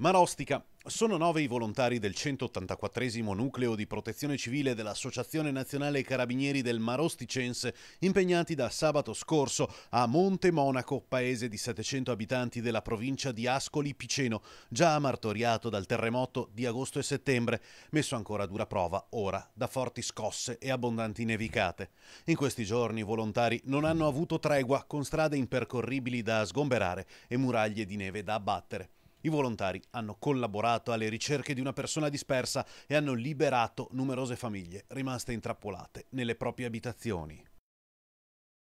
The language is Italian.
Marostica. Sono nove i volontari del 184 nucleo di protezione civile dell'Associazione Nazionale Carabinieri del Marosticense impegnati da sabato scorso a Monte Monaco, paese di 700 abitanti della provincia di Ascoli Piceno, già martoriato dal terremoto di agosto e settembre, messo ancora a dura prova ora da forti scosse e abbondanti nevicate. In questi giorni i volontari non hanno avuto tregua con strade impercorribili da sgomberare e muraglie di neve da abbattere. I volontari hanno collaborato alle ricerche di una persona dispersa e hanno liberato numerose famiglie rimaste intrappolate nelle proprie abitazioni.